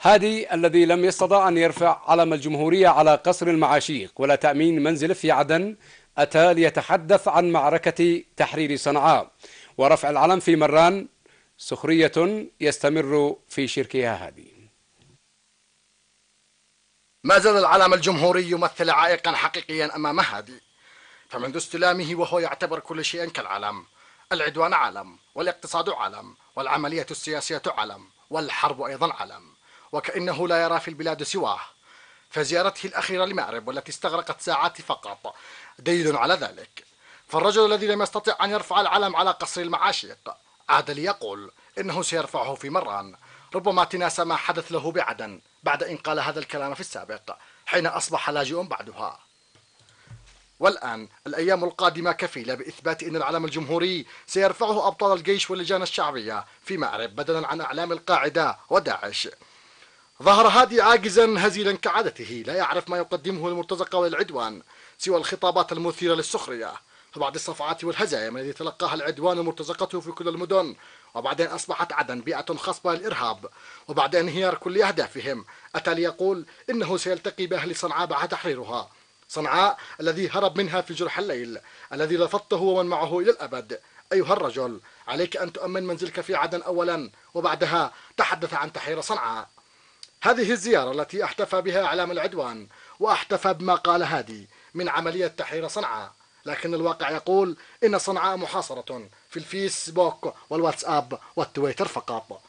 هادي الذي لم يستطع أن يرفع علم الجمهورية على قصر المعاشيق ولا تأمين منزل في عدن أتى ليتحدث عن معركة تحرير صنعاء ورفع العلم في مران سخرية يستمر في شركها هادي ما زال العلم الجمهوري يمثل عائقا حقيقيا أمام هادي فمنذ استلامه وهو يعتبر كل شيء كالعلم العدوان علم والاقتصاد علم والعملية السياسية علم والحرب أيضا علم وكأنه لا يرى في البلاد سواه فزيارته الأخيرة لمأرب والتي استغرقت ساعات فقط دليل على ذلك فالرجل الذي لم يستطع أن يرفع العلم على قصر المعاشق عاد ليقول إنه سيرفعه في مران ربما تناسى ما حدث له بعدن بعد إن قال هذا الكلام في السابق حين أصبح لاجئ بعدها والآن الأيام القادمة كفيلة بإثبات أن العلم الجمهوري سيرفعه أبطال الجيش واللجان الشعبية في مأرب بدلا عن أعلام القاعدة وداعش ظهر هادي عاجزا هزيلا كعادته لا يعرف ما يقدمه المرتزقة والعدوان سوى الخطابات المثيرة للسخرية فبعد الصفعات والهزائم التي تلقاها العدوان ومرتزقته في كل المدن وبعدين أصبحت عدن بيئة خصبة للإرهاب وبعد انهيار كل أهدافهم أتى ليقول إنه سيلتقي بأهل صنعاء بعد تحريرها صنعاء الذي هرب منها في جرح الليل الذي رفضته ومن معه إلى الأبد أيها الرجل عليك أن تؤمن منزلك في عدن أولا وبعدها تحدث عن تحرير صنعاء هذه الزيارة التي احتفى بها إعلام العدوان واحتفى بما قال هادي من عملية تحرير صنعاء لكن الواقع يقول إن صنعاء محاصرة في الفيسبوك والواتساب والتويتر فقط